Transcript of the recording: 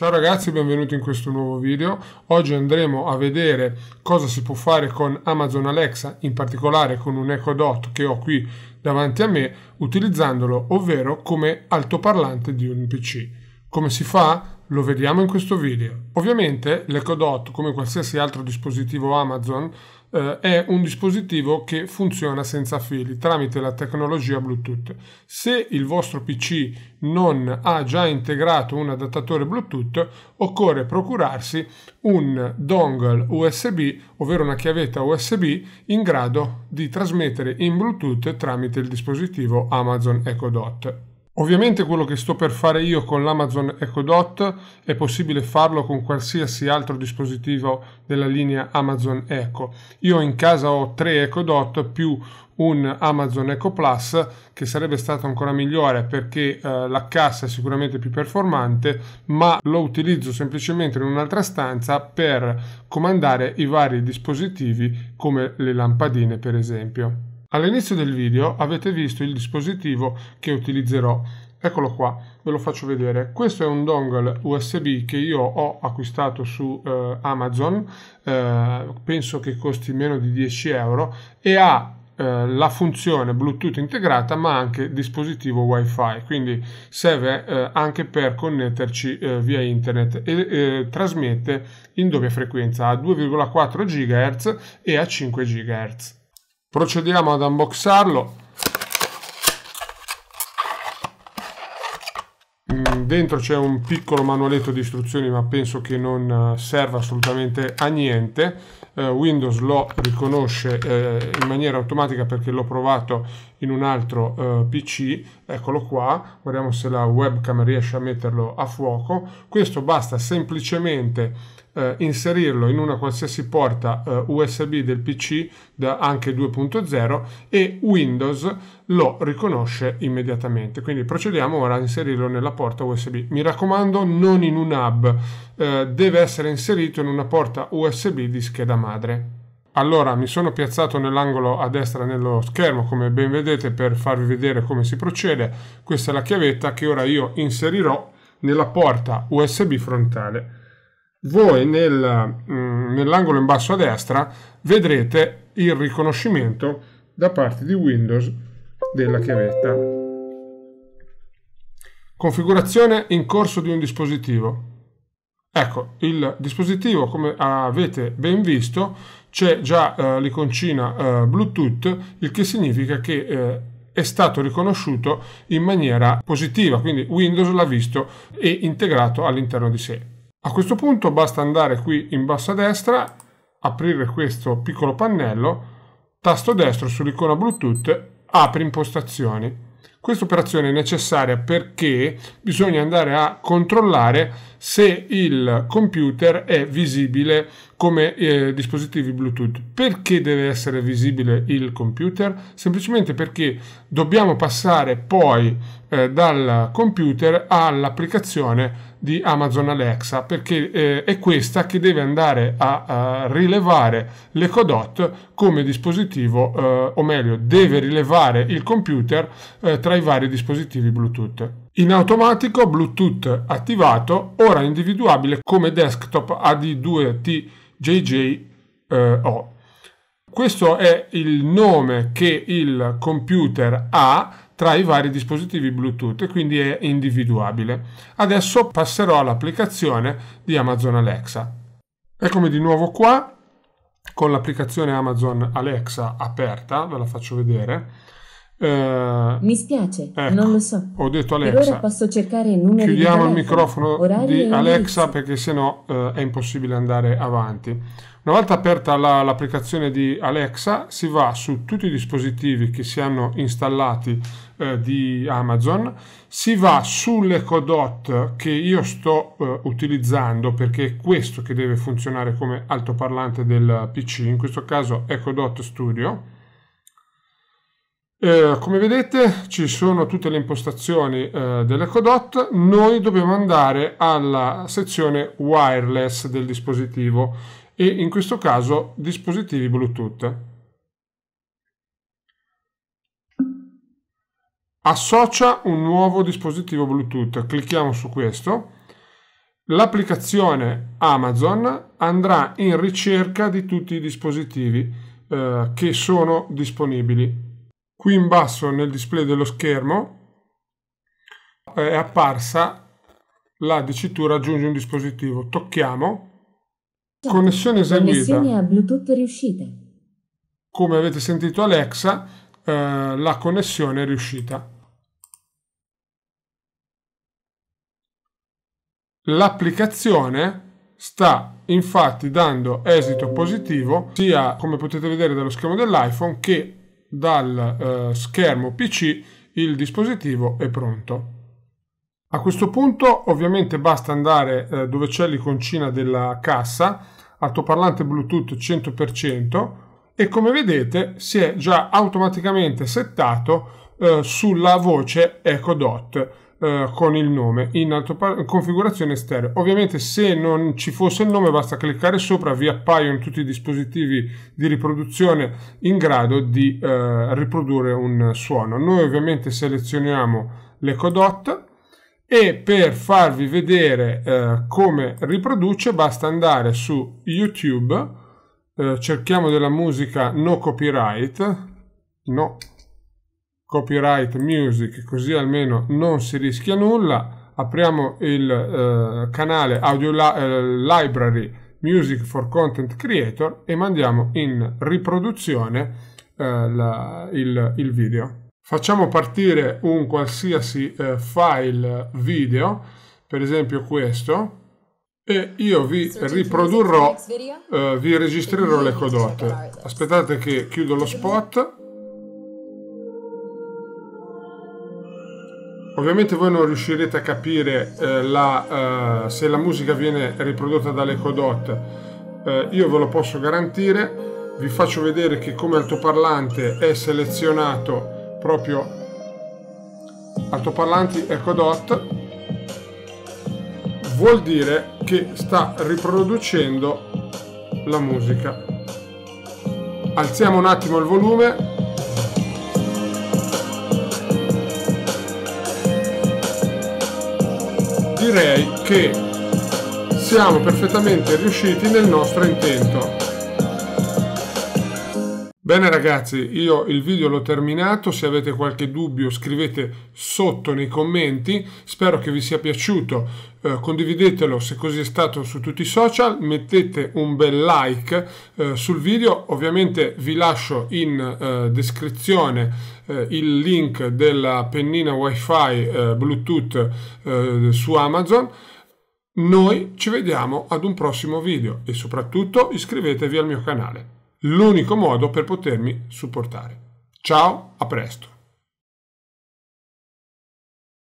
Ciao ragazzi, benvenuti in questo nuovo video. Oggi andremo a vedere cosa si può fare con Amazon Alexa, in particolare con un Echo Dot che ho qui davanti a me, utilizzandolo ovvero come altoparlante di un PC. Come si fa? Lo vediamo in questo video. Ovviamente l'Echo Dot, come qualsiasi altro dispositivo Amazon, eh, è un dispositivo che funziona senza fili tramite la tecnologia Bluetooth. Se il vostro PC non ha già integrato un adattatore Bluetooth, occorre procurarsi un dongle USB, ovvero una chiavetta USB in grado di trasmettere in Bluetooth tramite il dispositivo Amazon Echo Dot. Ovviamente quello che sto per fare io con l'Amazon Echo Dot è possibile farlo con qualsiasi altro dispositivo della linea Amazon Echo. Io in casa ho tre Echo Dot più un Amazon Echo Plus che sarebbe stato ancora migliore perché eh, la cassa è sicuramente più performante ma lo utilizzo semplicemente in un'altra stanza per comandare i vari dispositivi come le lampadine per esempio. All'inizio del video avete visto il dispositivo che utilizzerò. Eccolo qua, ve lo faccio vedere. Questo è un dongle USB che io ho acquistato su eh, Amazon, eh, penso che costi meno di 10 euro e ha eh, la funzione Bluetooth integrata ma anche dispositivo WiFi, quindi serve eh, anche per connetterci eh, via internet e trasmette in doppia frequenza a 2,4 GHz e a 5 GHz procediamo ad unboxarlo mm, Ehm, dentro c'è un piccolo manualetto di istruzioni ma penso che non eh, serva assolutamente a niente eh, Windows lo riconosce eh, in maniera automatica perché l'ho provato in un altro eh, PC eccolo qua guardiamo se la webcam riesce a metterlo a fuoco questo basta semplicemente eh, inserirlo in una qualsiasi porta eh, USB del PC da anche 2.0 e Windows lo riconosce immediatamente quindi procediamo ora a inserirlo nella porta USB. Mi raccomando, non in un hub, eh, deve essere inserito in una porta USB di scheda madre. Allora mi sono piazzato nell'angolo a destra nello schermo come ben vedete per farvi vedere come si procede. Questa è la chiavetta che ora io inserirò nella porta USB frontale. Voi nel, mm, nell'angolo in basso a destra vedrete il riconoscimento da parte di Windows della chiavetta. Configurazione in corso di un dispositivo. Ecco, il dispositivo, come avete ben visto, c'è già eh, l'iconcina eh, Bluetooth, il che significa che eh, è stato riconosciuto in maniera positiva, quindi Windows l'ha visto e integrato all'interno di sé. A questo punto basta andare qui in basso a destra, aprire questo piccolo pannello, tasto destro sull'icona Bluetooth, apri impostazioni questa operazione è necessaria perché bisogna andare a controllare se il computer è visibile come eh, dispositivi Bluetooth. Perché deve essere visibile il computer? Semplicemente perché dobbiamo passare poi eh, dal computer all'applicazione di Amazon Alexa perché eh, è questa che deve andare a, a rilevare l'EcoDot come dispositivo eh, o meglio deve rilevare il computer eh, tra i vari dispositivi Bluetooth. In automatico Bluetooth attivato, ora individuabile come desktop AD2T JJ eh, O. Questo è il nome che il computer ha tra i vari dispositivi Bluetooth e quindi è individuabile. Adesso passerò all'applicazione di Amazon Alexa. Eccomi di nuovo qua con l'applicazione Amazon Alexa aperta, ve la faccio vedere eh, Mi spiace, ecco, non lo so. Ho detto Alexa. Per ora posso cercare il numero Chiudiamo il microfono di Alexa indirizzo. perché sennò eh, è impossibile andare avanti. Una volta aperta la, l'applicazione di Alexa, si va su tutti i dispositivi che si hanno installati eh, di Amazon, si va sull'Echo che io sto eh, utilizzando perché è questo che deve funzionare come altoparlante del PC, in questo caso Echo Studio eh, come vedete ci sono tutte le impostazioni eh, dell'EcoDot, noi dobbiamo andare alla sezione wireless del dispositivo e in questo caso dispositivi Bluetooth. Associa un nuovo dispositivo Bluetooth, clicchiamo su questo. L'applicazione Amazon andrà in ricerca di tutti i dispositivi eh, che sono disponibili Qui in basso nel display dello schermo è apparsa la dicitura aggiungi un dispositivo. Tocchiamo. Connessione eseguita. Connessione a Bluetooth riuscita. Come avete sentito Alexa, eh, la connessione è riuscita. L'applicazione sta infatti dando esito positivo sia come potete vedere dallo schermo dell'iPhone che dal eh, schermo PC il dispositivo è pronto. A questo punto ovviamente basta andare eh, dove c'è l'iconcina della cassa, altoparlante Bluetooth 100% e come vedete si è già automaticamente settato eh, sulla voce Echo Dot eh, con il nome in alto configurazione stereo. Ovviamente se non ci fosse il nome basta cliccare sopra, vi appaiono tutti i dispositivi di riproduzione in grado di eh, riprodurre un suono. Noi ovviamente selezioniamo dot e per farvi vedere eh, come riproduce basta andare su YouTube, eh, cerchiamo della musica no copyright, no copyright music così almeno non si rischia nulla apriamo il eh, canale audio la, eh, library music for content creator e mandiamo in riproduzione eh, la, il, il, video facciamo partire un qualsiasi eh, file video per esempio questo e io vi riprodurrò eh, vi registrerò le codote aspettate che chiudo lo spot Ovviamente voi non riuscirete a capire eh, la, eh, se la musica viene riprodotta dall'EcoDot, eh, io ve lo posso garantire, vi faccio vedere che come altoparlante è selezionato proprio altoparlanti EcoDot, vuol dire che sta riproducendo la musica. Alziamo un attimo il volume direi che siamo perfettamente riusciti nel nostro intento. Bene ragazzi, io il video l'ho terminato, se avete qualche dubbio scrivete sotto nei commenti, spero che vi sia piaciuto, eh, condividetelo se così è stato su tutti i social, mettete un bel like eh, sul video, ovviamente vi lascio in eh, descrizione eh, il link della pennina wifi eh, bluetooth eh, su Amazon. Noi ci vediamo ad un prossimo video e soprattutto iscrivetevi al mio canale l'unico modo per potermi supportare. Ciao, a presto!